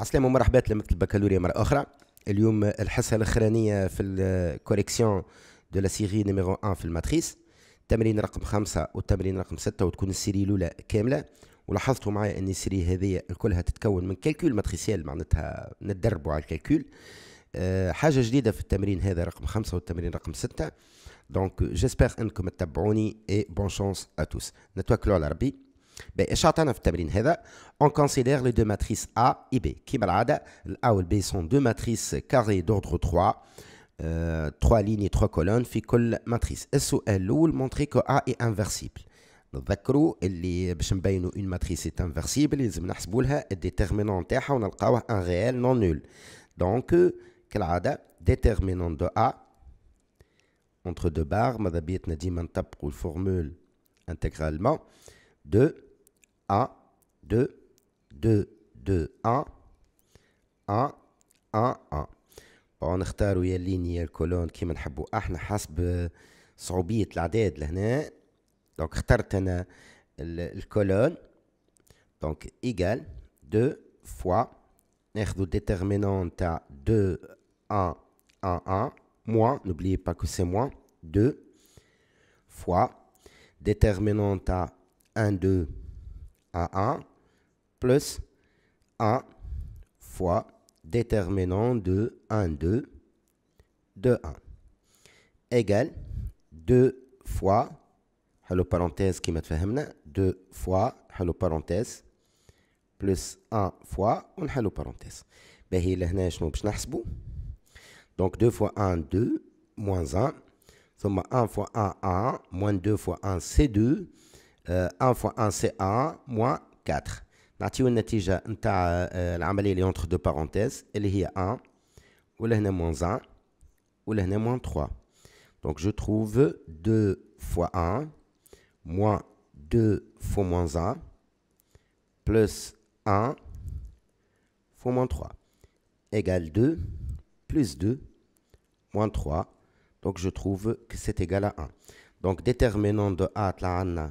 السلامة ومرحبا مثل البكالوريا مرة أخرى اليوم الحصة الأخرانية في الكوريكسيون دو لا سيري نيميرو 1 في الماتريس تمرين رقم خمسة والتمرين رقم ستة وتكون السيري الأولى كاملة ولاحظتوا معايا أن السيري هذه كلها تتكون من كالكول ماتريسيال معناتها نتدربوا على الكالكول أه حاجة جديدة في التمرين هذا رقم خمسة والتمرين رقم ستة دونك جيسبيغ أنكم تتبعوني إي بون شونس أتوس نتوكلوا على ربي بإشارتنا في التمرين هذا on considère les deux matrices A et B qui بالعادة A والB sont deux matrices carrées d'ordre 3 3 euh, lignes et 3 colonnes في كل matrice السؤال الأول montré que A est inversible نتذكروا اللي باش نبينوا une matrice est inversible لازم نحسبوا لها déterminant تاعها ونلقاوه un réel non nul donc كالعادة déterminant de A entre deux barres ماذا بيتنا ديما نطبقوا الفورمول intégralement de 1, 2, 2, 2, 1, 1, 1. Pour en retirer la ligne la colonne, nous de la Donc, choisi la colonne, donc égal, 2 fois, nous avons déterminant à 2, 1, 1, 1, moins, n'oubliez pas que c'est moins, 2 fois, déterminant à 1, 2, a1 plus 1 fois déterminant de 1, 2, 2, 1 égale 2 fois, hello parenthèse qui m'a 2 fois, hello parenthèse, plus 1 fois, on hello parenthèse. Ben, Donc, 2 fois 1 2 moins 1 1 fois 1 1 moins 2 fois 1 c'est 2 1 euh, fois 1 c'est 1 moins 4 نعطيو النتيجة نتاع العملية اللي entre دو بارونتيز اللي هي 1 ولهنا moins 1 moins 3 Donc je trouve 2 fois 1 moins 2 fois moins 1 plus 1 fois moins 3 égale 2 plus 2 moins 3. Donc je trouve que c'est égal à 1. Donc déterminant de A, là,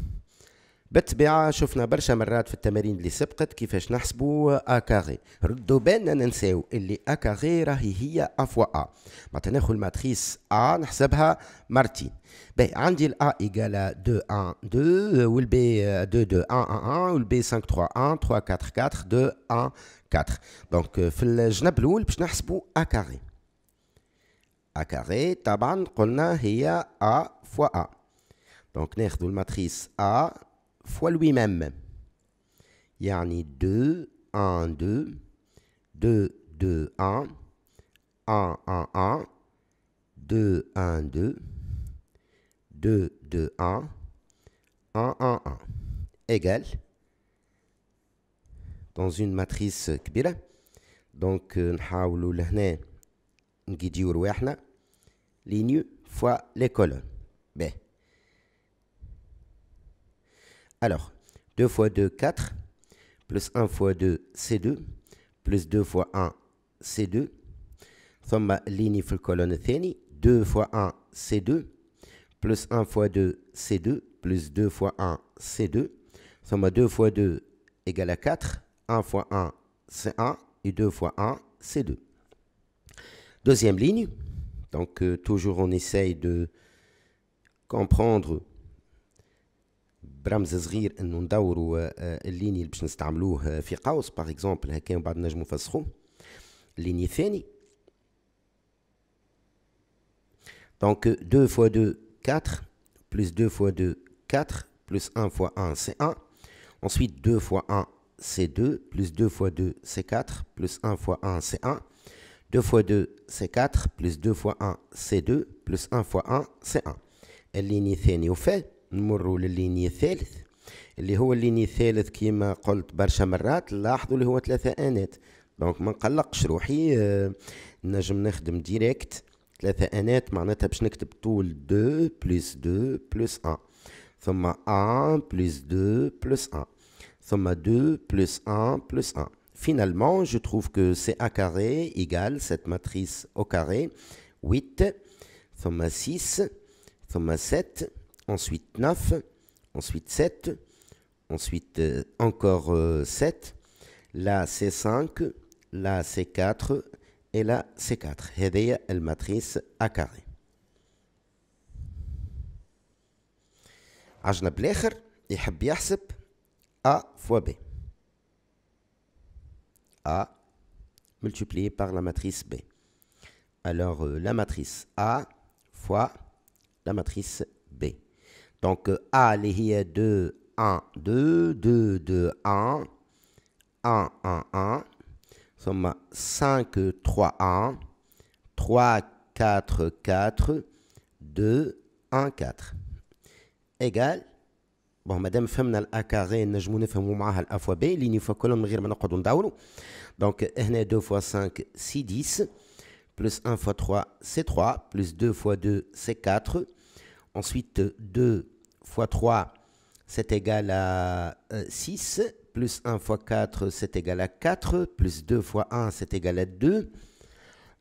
بالطبيعة شفنا برشا مرات في التمارين اللي سبقت كيفاش نحسبوا أ كاغي ردوا بالنا ننساو اللي أ راهي هي أ فوا أ معناتها ناخذ الماتريس أ نحسبها مرتين باهي عندي الأ إيكال 2 1 2 والبي 2 2 1 1 1 والبي 5 3 1 3 4 4 2 1 4 دونك في الجنب الأول باش نحسبوا أ أكاغي أ طبعا قلنا هي أ فوا أ دونك ناخدو الماتريس أ fois lui-même. Il y a 2, 1, 2, 2, 2, 1, 1, 1, 1, 2, 1, 2, 2, 2, 1, 1, 1, 1, Égal. dans une matrice كبيرة donc Nous لهنا faire رواحنا ligne fois les colonnes. Alors, 2 fois 2, 4, plus 1 fois 2, c'est 2, plus 2 fois 1, c 2. Somme ligne colonne colonne Thénie, 2 fois 1 c 2 plus 1 fois 2 c'est 2 plus 2 fois 1 c 2 à 2 fois 2 égale à 4 1 fois 1 c'est 1 et 2 fois 1 c'est 2 deuxième ligne donc euh, toujours on essaye de comprendre برمز صغير انه ندوروا الليني اللي باش نستعملوه في قوس باغ 2 fois 2 4 plus 2 fois 2 4 plus 1 fois 1 c'est 1 ensuite 2 fois 1 c'est 2 plus 2 fois 2 c'est 4 plus 1 fois 1 c'est 1 2 fois 2 c'est 4 plus 2 fois 1 c'est 2 plus 1 fois 1 c'est 1 الليني au fait. نمروا للليني الثالث اللي هو الليني الثالث كيما قلت برشا مرات لاحظوا اللي هو ثلاثة آنات دونك ما نقلقش روحي آه، نجم نخدم ديريكت ثلاثة آنات معناتها باش نكتب طول دو بلس دو بلس أن ثم أن بلس دو بلس أن ثم دو بلس أن بلس أن Finalement, je trouve que c'est A carré égale cette matrice au carré, 8, 6, 7, ensuite 9, ensuite 7, ensuite euh, encore 7, là c 5, la c 4 et la c 4. la matrice A carré. عجنا بالاخر يحب يحسب A fois B. A multiplié par la matrice B. Alors euh, la matrice A fois la matrice donc, a, est 2, 1, 2, 2, 2, 1, 1, 1, 1. 5, 3, 1, 3, 4, 4, 2, 1, 4. Égal. bon, madame, فهمنا carré غي نجمو نفهمو معاها fois بي لين فوا colonne من غير ما نقعدو هنا 2 fois 5 6 10 plus 1 fois 3 c'est 3 plus 2 fois 2 c'est 4 Ensuite, 2 fois 3, c'est égal à 6, euh, plus 1 fois 4, c'est égal à 4, plus 2 fois 1, c'est égal à 2.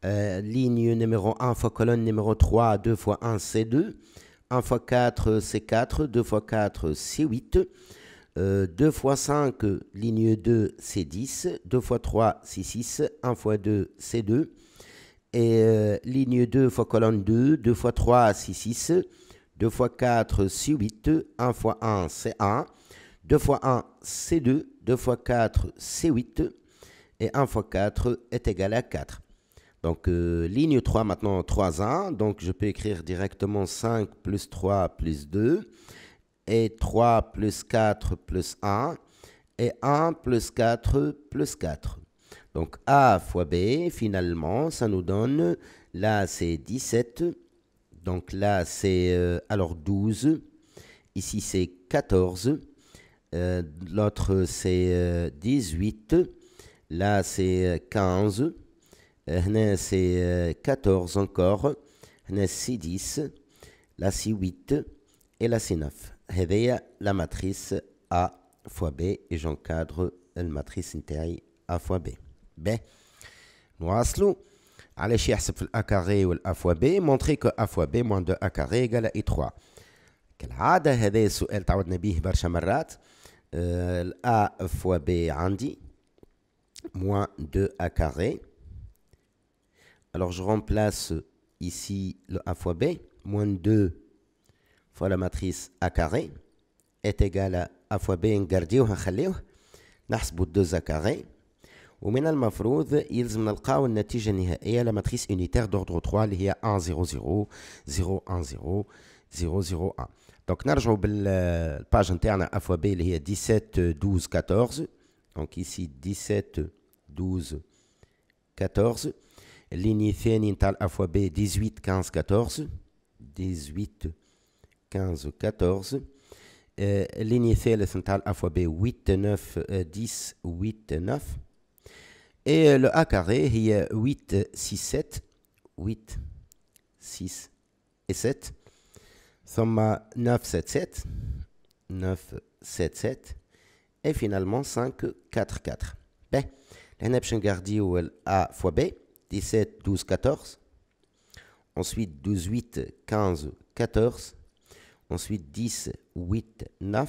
Euh, ligne numéro 1 fois colonne numéro 3, 2 fois 1, c'est 2. 1 x 4, c'est 4. 2 x 4, c'est 8. 2 x 5, ligne 2, c'est 10. 2 fois 3, c'est 6. 1 fois 2, c'est 2. Et euh, ligne 2 fois colonne 2. 2 fois 3, c'est 6. 2 x 4, c'est 8. 1 x 1, c'est 1. 2 x 1, c'est 2. 2 x 4, c'est 8. Et 1 x 4 est égal à 4. Donc, euh, ligne 3, maintenant 3, 1. Donc, je peux écrire directement 5 plus 3 plus 2. Et 3 plus 4 plus 1. Et 1 plus 4 plus 4. Donc, A fois B, finalement, ça nous donne, là, c'est 17. Donc là, c'est euh, alors 12. Ici, c'est 14. Euh, l'autre, c'est 18. Euh, là, c'est 15. c'est 14 encore. Là, c'est 10. Là, c'est 8. Et là, c'est 9. réveille la matrice A fois B et j'encadre la matrice intérieure A fois B. B. allons. Comment calculer A carré ou A fois B Montrez que A fois B moins 2 A carré égale à I3. Comme d'habitude, c'est une question que nous avons eu plusieurs fois. A fois B est Moins 2 A carré. Alors je remplace ici le A fois B. Moins 2 fois la matrice A carré. Est égal à A fois B. On garde et on le A carré. Et maintenant, il y a la matrice unitaire d'ordre 3, il y a 1, 0, 0, 0, 1, 0, 0, 0, 1. Donc, nous allons voir la page interne à la fois B, il y a 17, 12, 14. Donc, ici, 17, 12, 14. Ligne C, il a la fois B, 18, 15, 14. 18, 15, 14. Ligne C, il a la fois B, 8, 9, 10, 8, 9. Et euh, le A carré, il y a 8, 6, 7. 8, 6 et 7. somme 9, 7, 7. 9, 7, 7. Et finalement 5, 4, 4. Ben, هنا gardie où A fois B. 17, 12, 14. Ensuite 12, 8, 15, 14. Ensuite 10, 8, 9.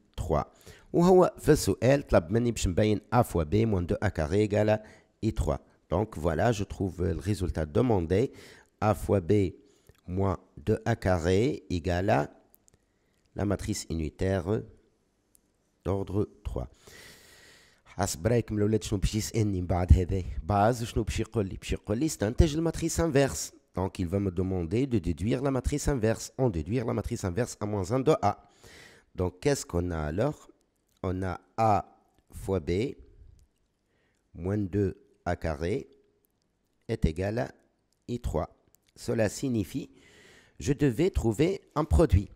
3 وهو في السؤال طلب مني باش نبين A fois B moins 2A carré égale à I3 donc voilà je trouve le résultat demandé A fois B moins 2A carré égale à la matrice unitaire d'ordre 3 حسب break الاولاد شنو باش يسالني من بعد هذا باز شنو باش يقول لي باش يقول لي استنتج الماتريس Donc, il va me demander de déduire la matrice inverse. On déduire la matrice inverse à moins 1 de A. Donc, qu'est-ce qu'on a alors On a A fois B moins 2A carré est égal à I3. Cela signifie je devais trouver un produit.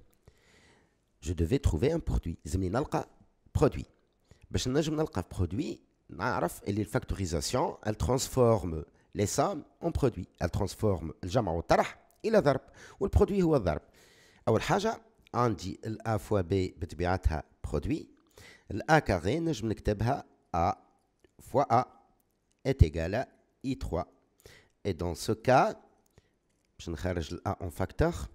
Je devais trouver un produit. trouver un produit. باش trouver un produit, et la factorisation. elle transforme les sommes en produits. Elle transforme le Et والطرح إلى ضرب والبرودوي هو الضرب. le haja on dit l'a fois b b'tbi'atha produit l'a carré n'jm n'ktabha a fois a est égal à i3 et dans ce cas je n'kharj l'a en facteur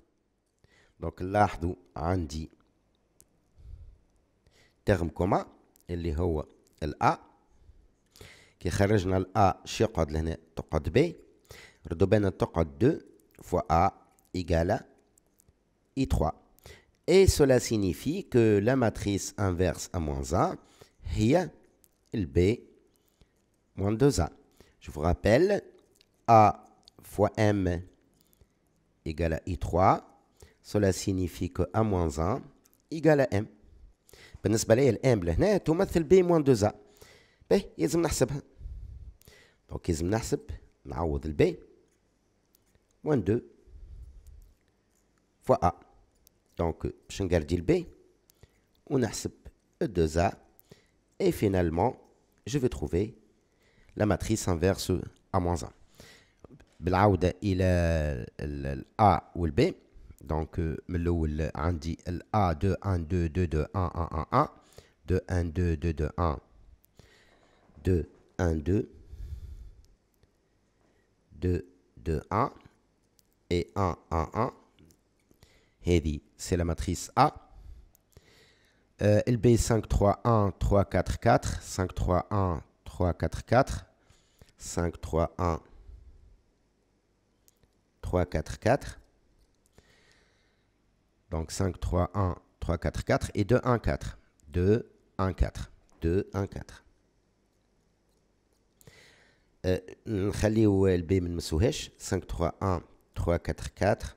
donc l'a hdou on dit terme commun اللي هو ال A كي خرجنا ال A شي يقعد لهنا تقعد B ردوا بينا تقعد 2 فوا A إيكالا إي 3 et cela signifie que la matrice inverse à moins 1 est le B moins 2A. Je vous rappelle, A fois M égale à I3. Cela signifie que A moins 1 égale à M. بالنسبه لي M لهنا تمثل B moins 2A. باهي يلزم نحسبها. دونك يلزم on le B moins 2 fois A. Donc, je garde le B, on a 2A, et finalement, je vais trouver la matrice inverse A-1. بالعودة الى ال A ou le B donc me من الاول عندي A 2 1 2 2 2 1 1 1 1 2 1 2 2 2 1 2 1 2 2 2 1 et 1 1 1 c'est la matrice A LB 5 3 1 3 4 4 5 3 1 3 4 4 5 3 1 3 4 4 donc 5 3 1 3 4 4 et 2 1 4 2 1 4 2 1 4 نخليو 5 3 1 3 4 4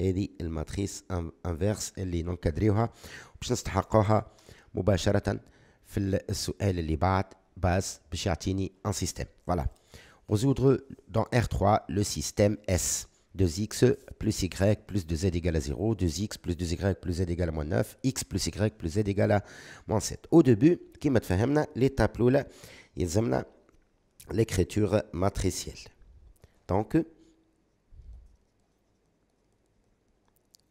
هذه الماتريس انفيرس اللي ننكدريوها باش نستحقوها مباشرة في السؤال اللي بعد résoudre dans R3 le système S. 2x plus y plus 2z égale à 0, 2x plus 2y plus z égale à moins 9, x plus y plus z égale à moins 7. Au début, qui m'a fait l'étape l'écriture matricielle. Donc,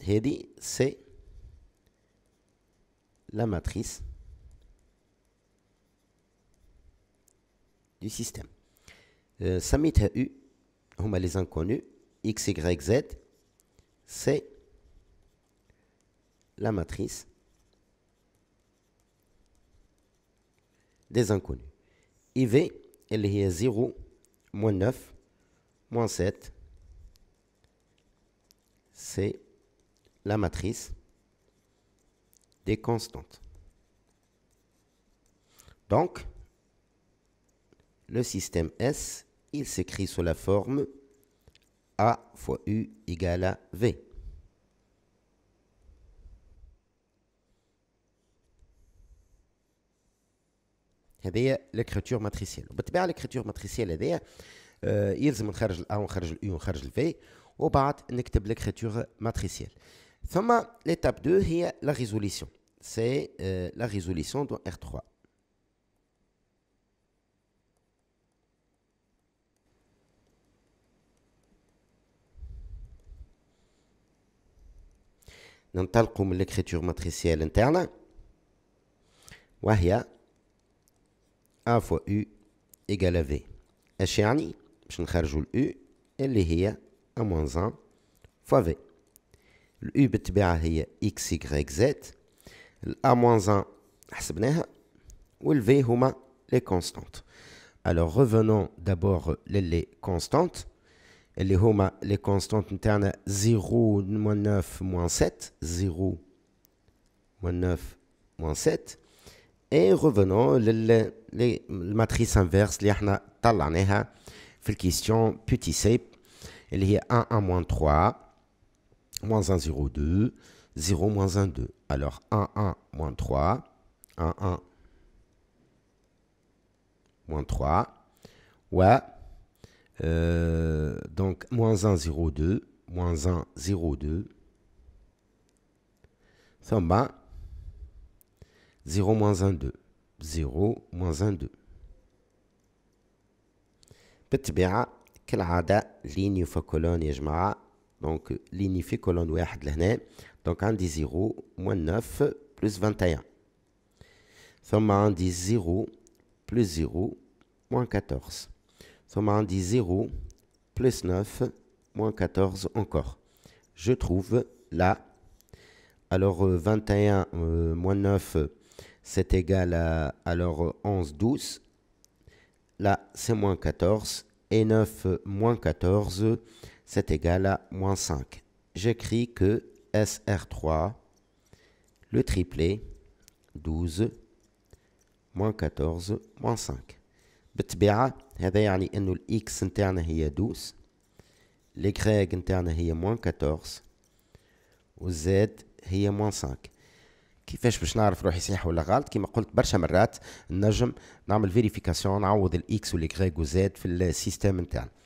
Hedi, c'est la matrice du système. Euh, سميتها U هما hum, les inconnus X, Y, Z c'est la matrice des inconnus. IV elle est 0, moins 9, moins 7 c'est la matrice des constantes. Donc, le système S, il s'écrit sous la forme A fois U égale à V. هذه l'écriture matricielle on وبالطبيعه l'écriture matricielle le U, on الاو le v et الفي on écrit l'écriture matricielle L'étape 2 est la résolution. C'est euh, la résolution dans R3. ننطلقوا من l'écriture matricielle interne وهي A fois U égale à V اش يعني باش l'écriture ال U اللي هي A-1 fois V le بالطبيعة هي x, y, z الأ a 1 حسبناها v هما les constantes. Alors revenons d'abord les constantes. Les homa, les constantes internes 0, 9, 7. 0, 9, 7. Et revenons les, les, matrices inverses, les y a une question petit c, il y 1, 1, 3, moins 1, 0, 2, 0, moins 1, 2. Alors 1, 1, moins 3, 1, 1, moins 3. Ouais. Euh, donc moins 1, 0, 2, moins 1, 0, 2. Ça va. 0, moins 1, 2. 0, moins 1, 2. بالطبيعة كالعادة لين يوفا كولون يا جماعة donc, l'inifi colonne à l'année. Donc, on dit 0 moins 9 plus 21. Somme on dit 0 plus 0 moins 14. Somme on dit 0 plus 9 moins 14 encore. Je trouve là. Alors, 21 euh, euh, moins 9, c'est égal à alors 11, 12. Là, c'est moins 14 et 9 moins 14, c'est égal à moins 5. J'écris que SR3, le triplé, 12 moins 14 moins 5. بالطبيعة هذا يعني le X نتاعنا هي 12 Y نتاعنا هي moins 14 Z هي moins 5 كيفاش باش نعرف روحي صحيح ولا غلط كيما قلت برشا مرات نجم نعمل فيريفيكاسيون نعوض الاكس والاكغيك وزاد في السيستم نتاعنا